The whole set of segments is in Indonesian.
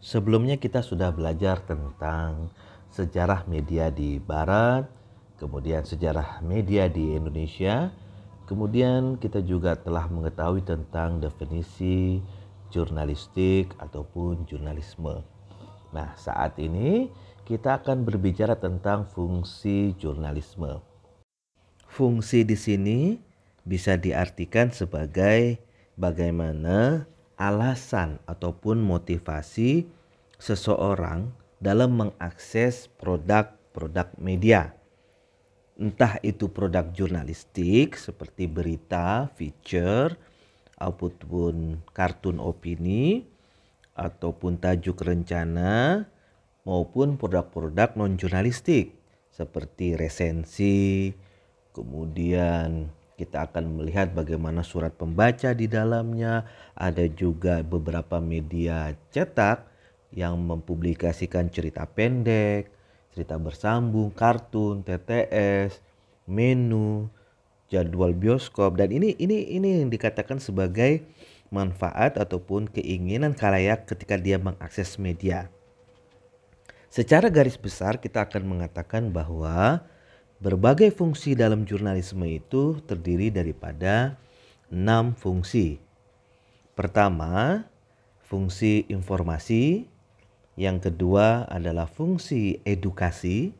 Sebelumnya kita sudah belajar tentang sejarah media di barat, kemudian sejarah media di Indonesia, kemudian kita juga telah mengetahui tentang definisi jurnalistik ataupun jurnalisme. Nah, saat ini kita akan berbicara tentang fungsi jurnalisme. Fungsi di sini bisa diartikan sebagai bagaimana alasan ataupun motivasi seseorang dalam mengakses produk-produk media. Entah itu produk jurnalistik seperti berita, feature, ataupun kartun opini, ataupun tajuk rencana, maupun produk-produk non-jurnalistik seperti resensi, kemudian kita akan melihat bagaimana surat pembaca di dalamnya, ada juga beberapa media cetak yang mempublikasikan cerita pendek, cerita bersambung, kartun, TTS, menu, jadwal bioskop dan ini ini ini yang dikatakan sebagai manfaat ataupun keinginan kalayak ketika dia mengakses media. Secara garis besar kita akan mengatakan bahwa Berbagai fungsi dalam jurnalisme itu terdiri daripada enam fungsi. Pertama, fungsi informasi. Yang kedua adalah fungsi edukasi.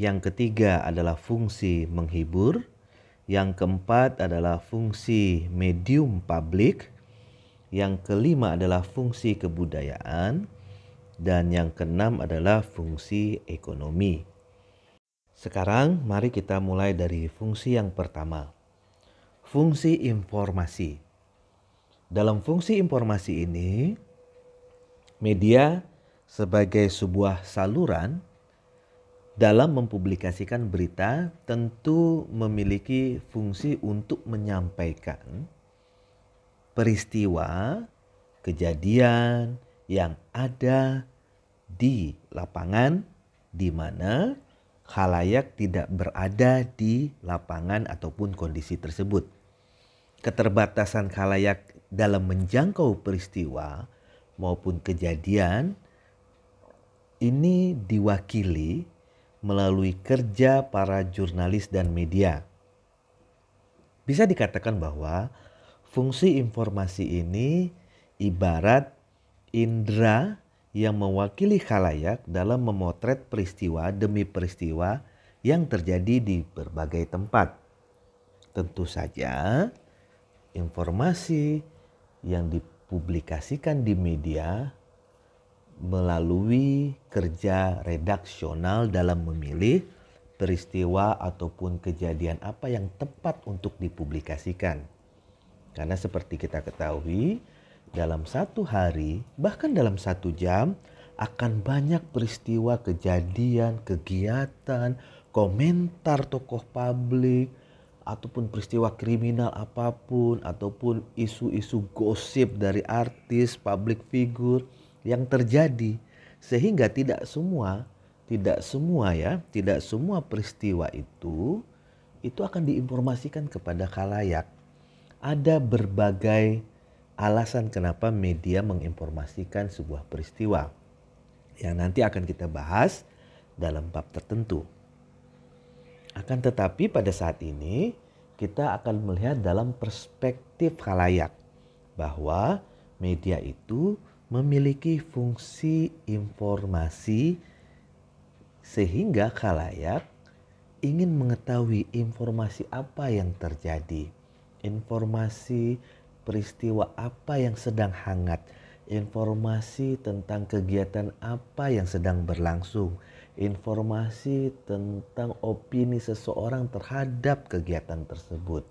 Yang ketiga adalah fungsi menghibur. Yang keempat adalah fungsi medium publik. Yang kelima adalah fungsi kebudayaan. Dan yang keenam adalah fungsi ekonomi. Sekarang mari kita mulai dari fungsi yang pertama. Fungsi informasi. Dalam fungsi informasi ini, media sebagai sebuah saluran dalam mempublikasikan berita tentu memiliki fungsi untuk menyampaikan peristiwa, kejadian yang ada di lapangan di mana khalayak tidak berada di lapangan ataupun kondisi tersebut. Keterbatasan khalayak dalam menjangkau peristiwa maupun kejadian ini diwakili melalui kerja para jurnalis dan media. Bisa dikatakan bahwa fungsi informasi ini ibarat indera yang mewakili khalayak dalam memotret peristiwa demi peristiwa yang terjadi di berbagai tempat. Tentu saja, informasi yang dipublikasikan di media melalui kerja redaksional dalam memilih peristiwa ataupun kejadian apa yang tepat untuk dipublikasikan. Karena seperti kita ketahui, dalam satu hari, bahkan dalam satu jam, akan banyak peristiwa, kejadian, kegiatan, komentar tokoh publik, ataupun peristiwa kriminal apapun, ataupun isu-isu gosip dari artis, publik figur yang terjadi, sehingga tidak semua, tidak semua ya, tidak semua peristiwa itu itu akan diinformasikan kepada khalayak. Ada berbagai alasan kenapa media menginformasikan sebuah peristiwa yang nanti akan kita bahas dalam bab tertentu. Akan tetapi pada saat ini kita akan melihat dalam perspektif khalayak bahwa media itu memiliki fungsi informasi sehingga khalayak ingin mengetahui informasi apa yang terjadi, informasi peristiwa apa yang sedang hangat, informasi tentang kegiatan apa yang sedang berlangsung, informasi tentang opini seseorang terhadap kegiatan tersebut.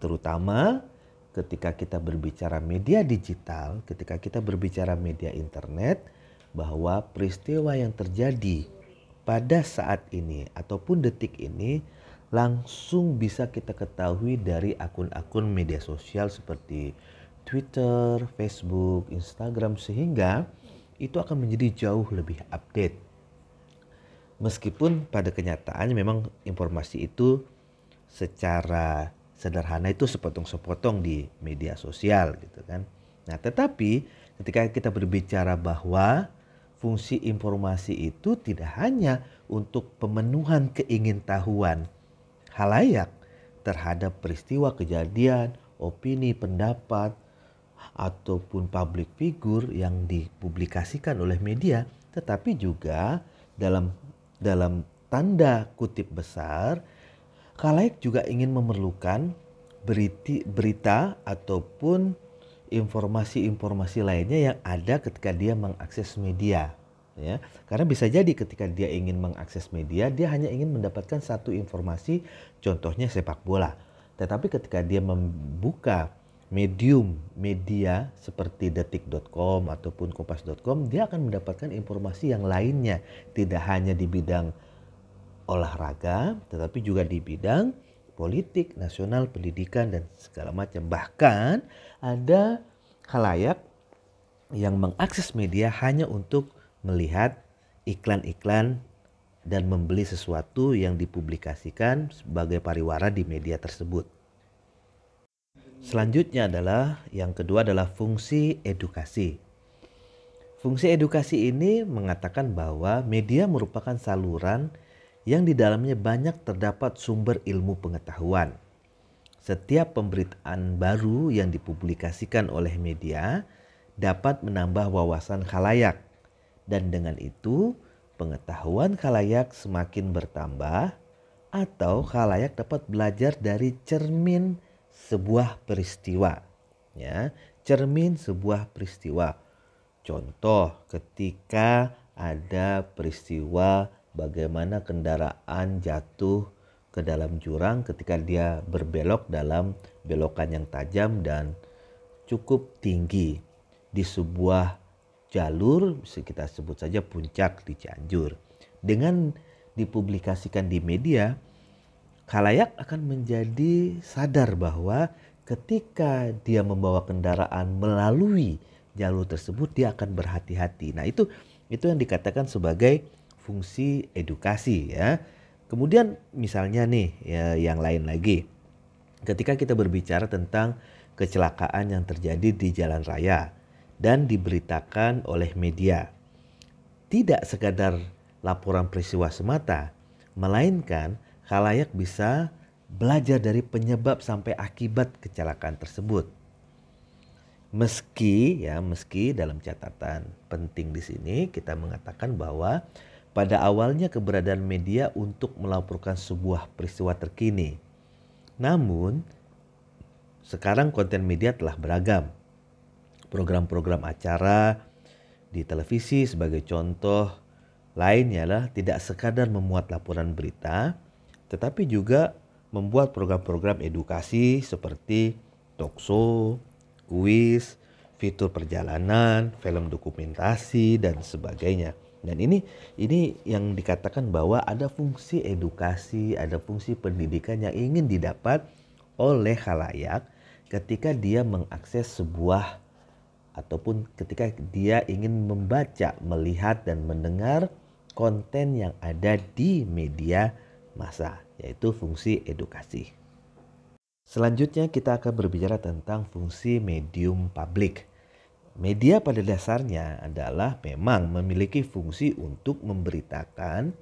Terutama ketika kita berbicara media digital, ketika kita berbicara media internet, bahwa peristiwa yang terjadi pada saat ini ataupun detik ini langsung bisa kita ketahui dari akun-akun media sosial seperti Twitter, Facebook, Instagram sehingga itu akan menjadi jauh lebih update. Meskipun pada kenyataannya memang informasi itu secara sederhana itu sepotong-sepotong di media sosial gitu kan. Nah, tetapi ketika kita berbicara bahwa fungsi informasi itu tidak hanya untuk pemenuhan keingintahuan, halayak terhadap peristiwa kejadian, opini, pendapat, ataupun publik figur yang dipublikasikan oleh media, tetapi juga dalam dalam tanda kutip besar, halayak juga ingin memerlukan berita, berita ataupun informasi-informasi lainnya yang ada ketika dia mengakses media ya karena bisa jadi ketika dia ingin mengakses media dia hanya ingin mendapatkan satu informasi contohnya sepak bola tetapi ketika dia membuka medium media seperti detik.com ataupun kompas.com dia akan mendapatkan informasi yang lainnya tidak hanya di bidang olahraga tetapi juga di bidang politik nasional pendidikan dan segala macam bahkan ada halayak yang mengakses media hanya untuk melihat iklan-iklan dan membeli sesuatu yang dipublikasikan sebagai pariwara di media tersebut. Selanjutnya adalah yang kedua adalah fungsi edukasi. Fungsi edukasi ini mengatakan bahwa media merupakan saluran yang di dalamnya banyak terdapat sumber ilmu pengetahuan. Setiap pemberitaan baru yang dipublikasikan oleh media dapat menambah wawasan khalayak dan dengan itu pengetahuan kalayak semakin bertambah atau kalayak dapat belajar dari cermin sebuah peristiwa ya cermin sebuah peristiwa contoh ketika ada peristiwa bagaimana kendaraan jatuh ke dalam jurang ketika dia berbelok dalam belokan yang tajam dan cukup tinggi di sebuah jalur, kita sebut saja puncak di Cianjur. Dengan dipublikasikan di media, kalayak akan menjadi sadar bahwa ketika dia membawa kendaraan melalui jalur tersebut dia akan berhati-hati. Nah, itu itu yang dikatakan sebagai fungsi edukasi ya. Kemudian misalnya nih ya, yang lain lagi. Ketika kita berbicara tentang kecelakaan yang terjadi di jalan raya dan diberitakan oleh media. Tidak sekadar laporan peristiwa semata, melainkan kalayak bisa belajar dari penyebab sampai akibat kecelakaan tersebut. Meski ya, meski dalam catatan penting di sini kita mengatakan bahwa pada awalnya keberadaan media untuk melaporkan sebuah peristiwa terkini. Namun, sekarang konten media telah beragam program-program acara di televisi sebagai contoh lainnya lah tidak sekadar memuat laporan berita tetapi juga membuat program-program edukasi seperti talk show, quiz, fitur perjalanan, film dokumentasi dan sebagainya. Dan ini ini yang dikatakan bahwa ada fungsi edukasi, ada fungsi pendidikan yang ingin didapat oleh khalayak ketika dia mengakses sebuah ataupun ketika dia ingin membaca, melihat dan mendengar konten yang ada di media massa, yaitu fungsi edukasi. Selanjutnya kita akan berbicara tentang fungsi medium publik. Media pada dasarnya adalah memang memiliki fungsi untuk memberitakan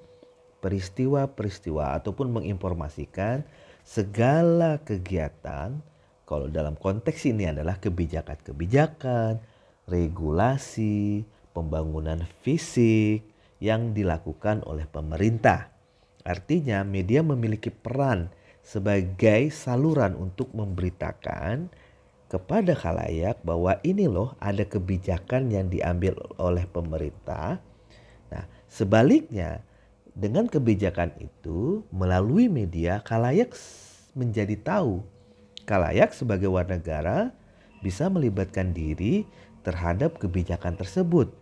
peristiwa-peristiwa ataupun menginformasikan segala kegiatan kalau dalam konteks ini adalah kebijakan-kebijakan, regulasi, pembangunan fisik yang dilakukan oleh pemerintah. Artinya media memiliki peran sebagai saluran untuk memberitakan kepada khalayak bahwa ini loh ada kebijakan yang diambil oleh pemerintah. Nah, sebaliknya dengan kebijakan itu melalui media khalayak menjadi tahu Kalayak sebagai warga bisa melibatkan diri terhadap kebijakan tersebut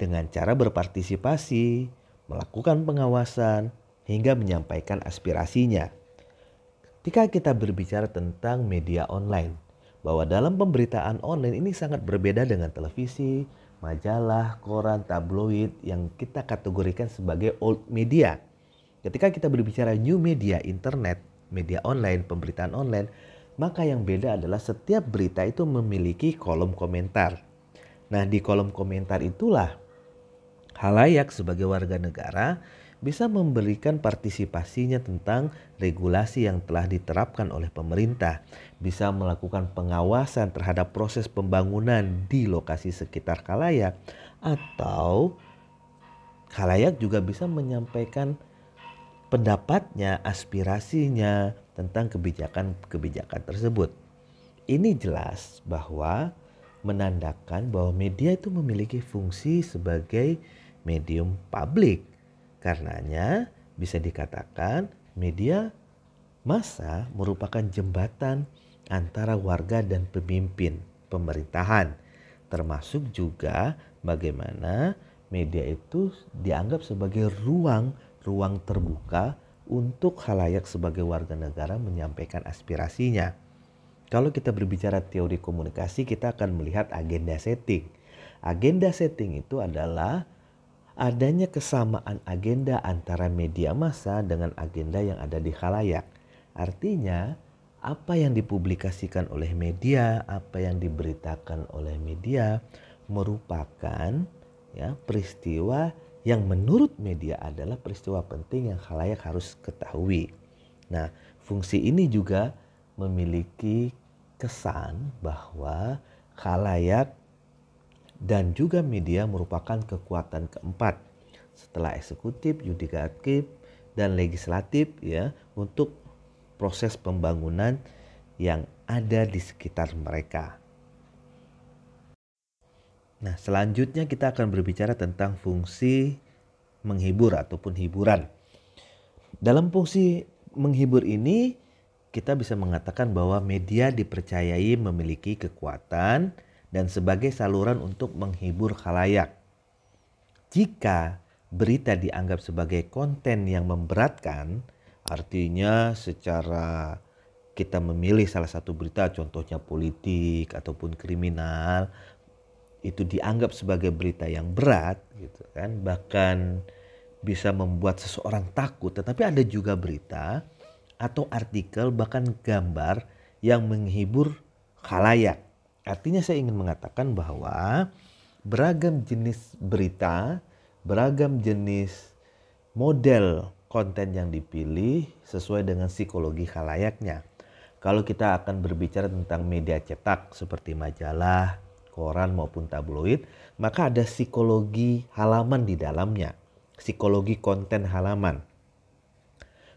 dengan cara berpartisipasi, melakukan pengawasan, hingga menyampaikan aspirasinya. Ketika kita berbicara tentang media online, bahwa dalam pemberitaan online ini sangat berbeda dengan televisi, majalah, koran, tabloid yang kita kategorikan sebagai old media. Ketika kita berbicara new media internet, media online, pemberitaan online, maka yang beda adalah setiap berita itu memiliki kolom komentar. Nah, di kolom komentar itulah halayak sebagai warga negara bisa memberikan partisipasinya tentang regulasi yang telah diterapkan oleh pemerintah, bisa melakukan pengawasan terhadap proses pembangunan di lokasi sekitar kalayak atau kalayak juga bisa menyampaikan pendapatnya, aspirasinya tentang kebijakan-kebijakan tersebut. Ini jelas bahwa menandakan bahwa media itu memiliki fungsi sebagai medium publik. Karenanya bisa dikatakan media massa merupakan jembatan antara warga dan pemimpin pemerintahan, termasuk juga bagaimana media itu dianggap sebagai ruang ruang terbuka untuk halayak sebagai warga negara menyampaikan aspirasinya. Kalau kita berbicara teori komunikasi, kita akan melihat agenda setting. Agenda setting itu adalah adanya kesamaan agenda antara media massa dengan agenda yang ada di halayak. Artinya, apa yang dipublikasikan oleh media, apa yang diberitakan oleh media merupakan ya peristiwa yang menurut media adalah peristiwa penting yang khalayak harus ketahui. Nah, fungsi ini juga memiliki kesan bahwa khalayak dan juga media merupakan kekuatan keempat setelah eksekutif, yudikatif, dan legislatif ya untuk proses pembangunan yang ada di sekitar mereka. Nah, selanjutnya kita akan berbicara tentang fungsi menghibur ataupun hiburan. Dalam fungsi menghibur ini, kita bisa mengatakan bahwa media dipercayai memiliki kekuatan dan sebagai saluran untuk menghibur khalayak. Jika berita dianggap sebagai konten yang memberatkan, artinya secara kita memilih salah satu berita contohnya politik ataupun kriminal itu dianggap sebagai berita yang berat gitu kan bahkan bisa membuat seseorang takut tetapi ada juga berita atau artikel bahkan gambar yang menghibur khalayak artinya saya ingin mengatakan bahwa beragam jenis berita beragam jenis model konten yang dipilih sesuai dengan psikologi khalayaknya kalau kita akan berbicara tentang media cetak seperti majalah koran maupun tabloid, maka ada psikologi halaman di dalamnya, psikologi konten halaman.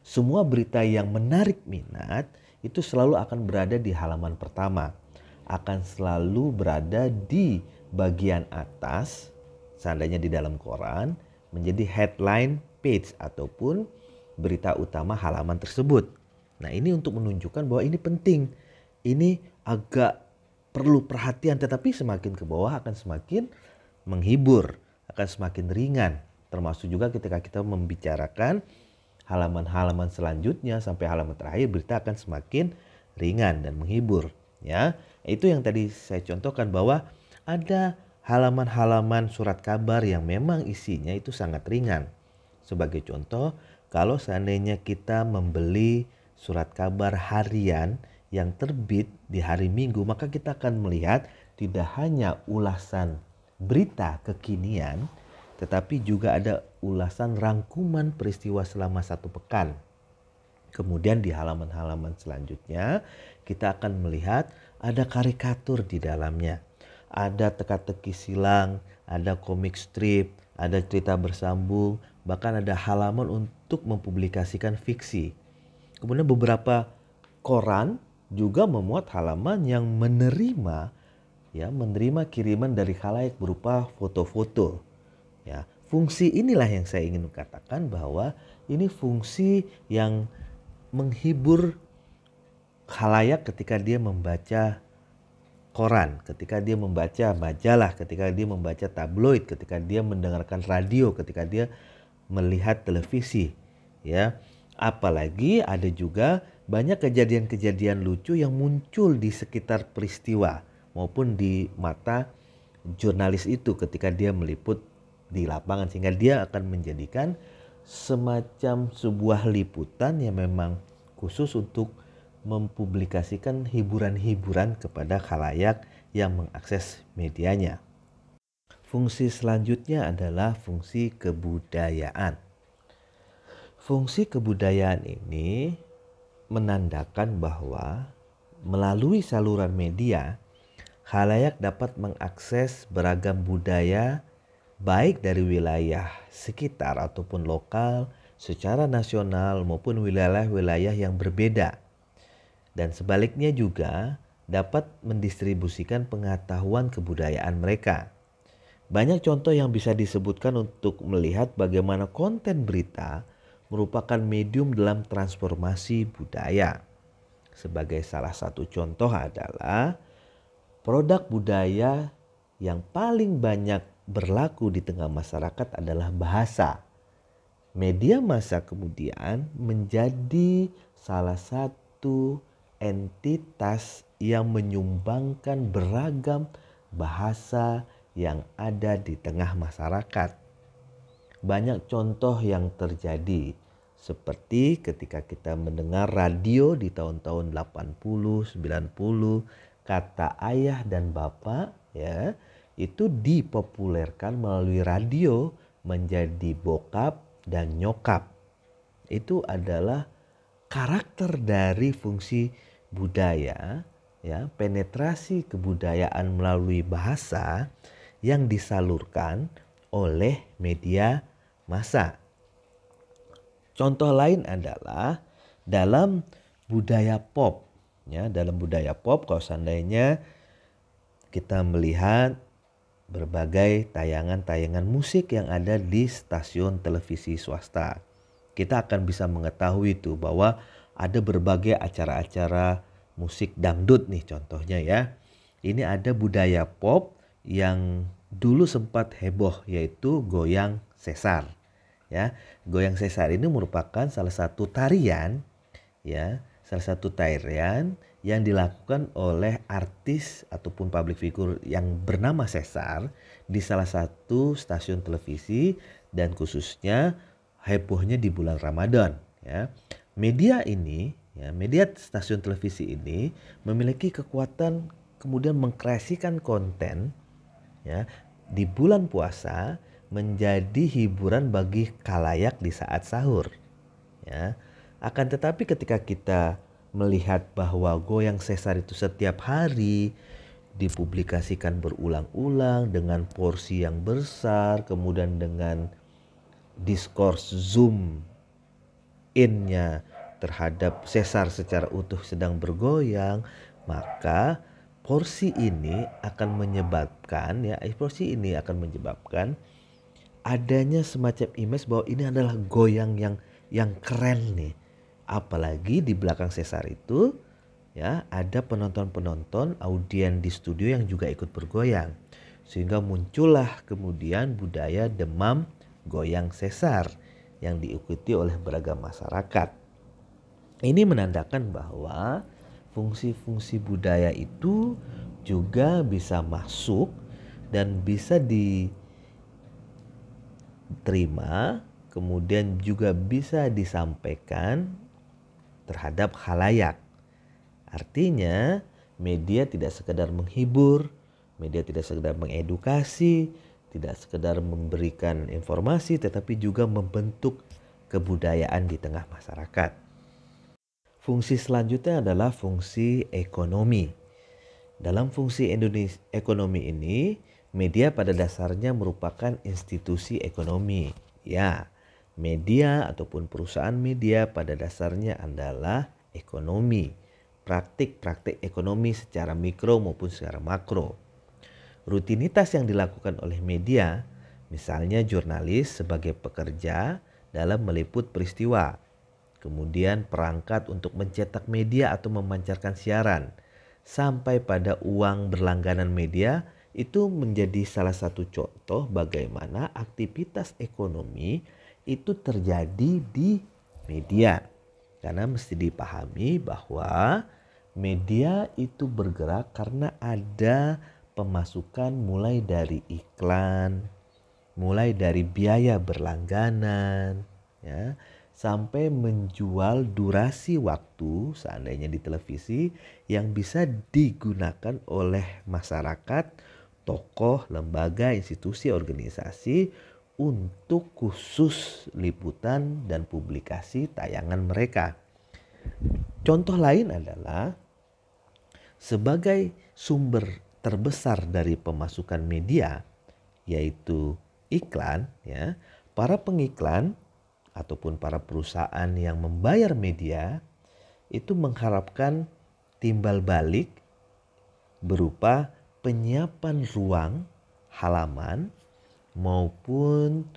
Semua berita yang menarik minat itu selalu akan berada di halaman pertama, akan selalu berada di bagian atas, seandainya di dalam koran, menjadi headline page ataupun berita utama halaman tersebut. Nah, ini untuk menunjukkan bahwa ini penting. Ini agak perlu perhatian tetapi semakin ke bawah akan semakin menghibur, akan semakin ringan. Termasuk juga ketika kita membicarakan halaman-halaman selanjutnya sampai halaman terakhir berita akan semakin ringan dan menghibur ya. Itu yang tadi saya contohkan bahwa ada halaman-halaman surat kabar yang memang isinya itu sangat ringan. Sebagai contoh, kalau seandainya kita membeli surat kabar harian yang terbit di hari Minggu, maka kita akan melihat tidak hanya ulasan berita kekinian, tetapi juga ada ulasan rangkuman peristiwa selama satu pekan. Kemudian di halaman-halaman selanjutnya kita akan melihat ada karikatur di dalamnya. Ada teka-teki silang, ada komik strip, ada cerita bersambung, bahkan ada halaman untuk mempublikasikan fiksi. Kemudian beberapa koran juga memuat halaman yang menerima ya menerima kiriman dari khalayak berupa foto-foto. Ya, fungsi inilah yang saya ingin katakan bahwa ini fungsi yang menghibur khalayak ketika dia membaca koran, ketika dia membaca majalah, ketika dia membaca tabloid, ketika dia mendengarkan radio, ketika dia melihat televisi, ya. Apalagi ada juga banyak kejadian-kejadian lucu yang muncul di sekitar peristiwa maupun di mata jurnalis itu ketika dia meliput di lapangan sehingga dia akan menjadikan semacam sebuah liputan yang memang khusus untuk mempublikasikan hiburan-hiburan kepada khalayak yang mengakses medianya. Fungsi selanjutnya adalah fungsi kebudayaan. Fungsi kebudayaan ini menandakan bahwa melalui saluran media, halayak dapat mengakses beragam budaya baik dari wilayah sekitar ataupun lokal secara nasional maupun wilayah-wilayah yang berbeda. Dan sebaliknya juga dapat mendistribusikan pengetahuan kebudayaan mereka. Banyak contoh yang bisa disebutkan untuk melihat bagaimana konten berita merupakan medium dalam transformasi budaya. Sebagai salah satu contoh adalah produk budaya yang paling banyak berlaku di tengah masyarakat adalah bahasa. Media masa kemudian menjadi salah satu entitas yang menyumbangkan beragam bahasa yang ada di tengah masyarakat. Banyak contoh yang terjadi, seperti ketika kita mendengar radio di tahun-tahun 80, 90, kata ayah dan bapak ya itu dipopulerkan melalui radio menjadi bokap dan nyokap. Itu adalah karakter dari fungsi budaya ya, penetrasi kebudayaan melalui bahasa yang disalurkan oleh media massa. Contoh lain adalah dalam budaya pop ya, dalam budaya pop kalau seandainya kita melihat berbagai tayangan-tayangan musik yang ada di stasiun televisi swasta. Kita akan bisa mengetahui itu bahwa ada berbagai acara-acara musik dangdut nih contohnya ya. Ini ada budaya pop yang dulu sempat heboh yaitu goyang sesar ya goyang sesar ini merupakan salah satu tarian ya salah satu tarian yang dilakukan oleh artis ataupun public figure yang bernama sesar di salah satu stasiun televisi dan khususnya hebohnya di bulan Ramadan ya. Media ini ya, media stasiun televisi ini memiliki kekuatan kemudian mengkreasikan konten ya di bulan puasa menjadi hiburan bagi kalayak di saat sahur. Ya. Akan tetapi ketika kita melihat bahwa goyang sesar itu setiap hari dipublikasikan berulang-ulang dengan porsi yang besar, kemudian dengan diskors zoom innya terhadap sesar secara utuh sedang bergoyang, maka porsi ini akan menyebabkan ya eh, porsi ini akan menyebabkan adanya semacam image bahwa ini adalah goyang yang yang keren nih. Apalagi di belakang sesar itu ya ada penonton-penonton audien di studio yang juga ikut bergoyang. Sehingga muncullah kemudian budaya demam goyang sesar yang diikuti oleh beragam masyarakat. Ini menandakan bahwa fungsi-fungsi budaya itu juga bisa masuk dan bisa di terima, kemudian juga bisa disampaikan terhadap halayak. Artinya, media tidak sekedar menghibur, media tidak sekedar mengedukasi, tidak sekedar memberikan informasi tetapi juga membentuk kebudayaan di tengah masyarakat. Fungsi selanjutnya adalah fungsi ekonomi. Dalam fungsi Indonesia, ekonomi ini, Media pada dasarnya merupakan institusi ekonomi. Ya, media ataupun perusahaan media pada dasarnya adalah ekonomi. Praktik-praktik ekonomi secara mikro maupun secara makro. Rutinitas yang dilakukan oleh media, misalnya jurnalis sebagai pekerja dalam meliput peristiwa, kemudian perangkat untuk mencetak media atau memancarkan siaran, sampai pada uang berlangganan media itu menjadi salah satu contoh bagaimana aktivitas ekonomi itu terjadi di media. Karena mesti dipahami bahwa media itu bergerak karena ada pemasukan mulai dari iklan, mulai dari biaya berlangganan, ya, sampai menjual durasi waktu seandainya di televisi yang bisa digunakan oleh masyarakat tokoh, lembaga, institusi, organisasi untuk khusus liputan dan publikasi tayangan mereka. Contoh lain adalah sebagai sumber terbesar dari pemasukan media yaitu iklan ya, para pengiklan ataupun para perusahaan yang membayar media itu mengharapkan timbal balik berupa penyiapan ruang halaman maupun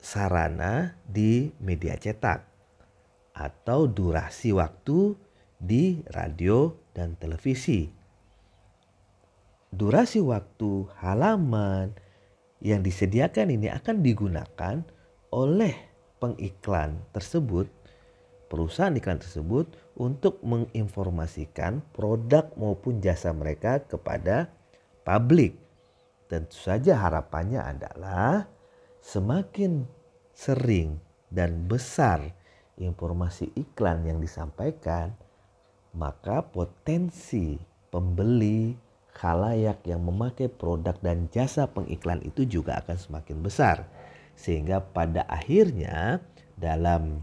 sarana di media cetak atau durasi waktu di radio dan televisi. Durasi waktu halaman yang disediakan ini akan digunakan oleh pengiklan tersebut, perusahaan iklan tersebut untuk menginformasikan produk maupun jasa mereka kepada publik. Tentu saja harapannya adalah semakin sering dan besar informasi iklan yang disampaikan, maka potensi pembeli khalayak yang memakai produk dan jasa pengiklan itu juga akan semakin besar. Sehingga pada akhirnya dalam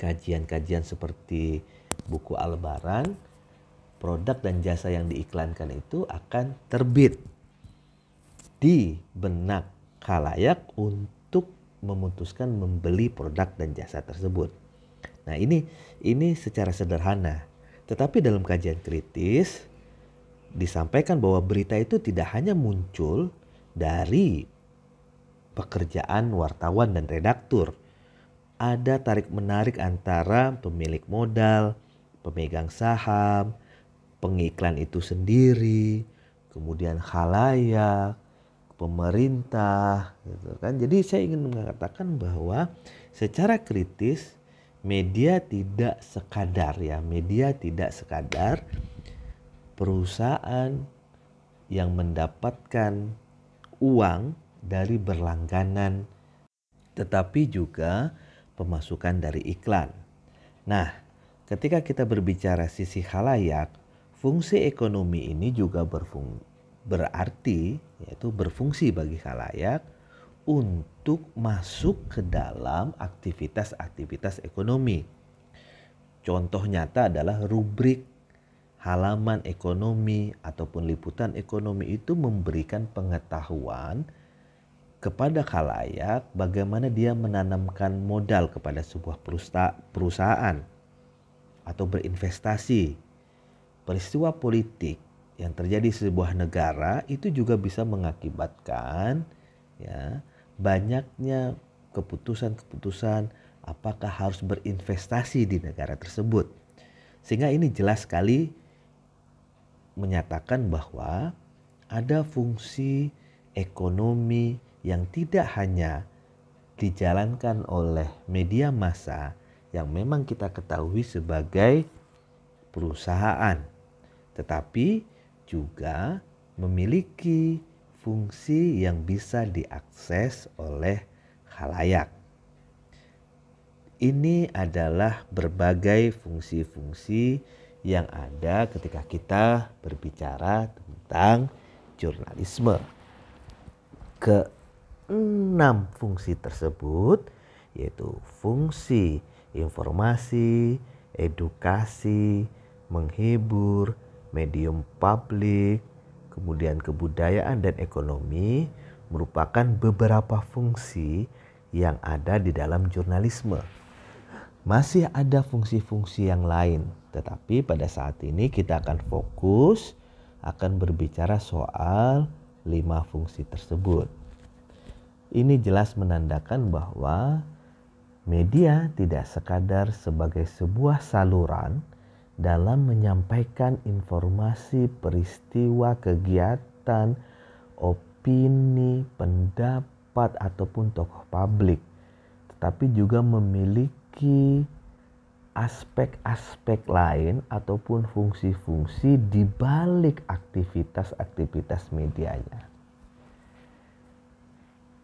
kajian-kajian seperti buku Albaran, produk dan jasa yang diiklankan itu akan terbit di benak kalayak untuk memutuskan membeli produk dan jasa tersebut. Nah, ini ini secara sederhana. Tetapi dalam kajian kritis disampaikan bahwa berita itu tidak hanya muncul dari pekerjaan wartawan dan redaktur, ada tarik-menarik antara pemilik modal, pemegang saham, pengiklan itu sendiri, kemudian halaya, pemerintah, gitu kan. Jadi saya ingin mengatakan bahwa secara kritis media tidak sekadar ya, media tidak sekadar perusahaan yang mendapatkan uang dari berlangganan tetapi juga pemasukan dari iklan. Nah, ketika kita berbicara sisi halayak, fungsi ekonomi ini juga berfung berarti yaitu berfungsi bagi halayak untuk masuk ke dalam aktivitas-aktivitas ekonomi. Contoh nyata adalah rubrik halaman ekonomi ataupun liputan ekonomi itu memberikan pengetahuan kepada khalayak bagaimana dia menanamkan modal kepada sebuah perusahaan atau berinvestasi. Peristiwa politik yang terjadi di sebuah negara itu juga bisa mengakibatkan ya banyaknya keputusan-keputusan apakah harus berinvestasi di negara tersebut. Sehingga ini jelas sekali menyatakan bahwa ada fungsi ekonomi yang tidak hanya dijalankan oleh media massa yang memang kita ketahui sebagai perusahaan, tetapi juga memiliki fungsi yang bisa diakses oleh halayak. Ini adalah berbagai fungsi-fungsi yang ada ketika kita berbicara tentang jurnalisme. Ke enam fungsi tersebut yaitu fungsi informasi, edukasi, menghibur, medium publik, kemudian kebudayaan dan ekonomi merupakan beberapa fungsi yang ada di dalam jurnalisme. Masih ada fungsi-fungsi yang lain, tetapi pada saat ini kita akan fokus akan berbicara soal lima fungsi tersebut. Ini jelas menandakan bahwa media tidak sekadar sebagai sebuah saluran dalam menyampaikan informasi peristiwa kegiatan, opini, pendapat ataupun tokoh publik, tetapi juga memiliki aspek-aspek lain ataupun fungsi-fungsi di balik aktivitas-aktivitas medianya.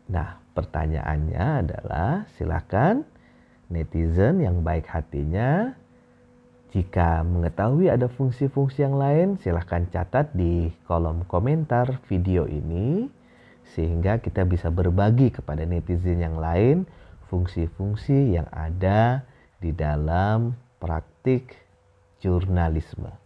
Nah, pertanyaannya adalah silakan netizen yang baik hatinya jika mengetahui ada fungsi-fungsi yang lain, silahkan catat di kolom komentar video ini sehingga kita bisa berbagi kepada netizen yang lain fungsi-fungsi yang ada di dalam praktik jurnalisme.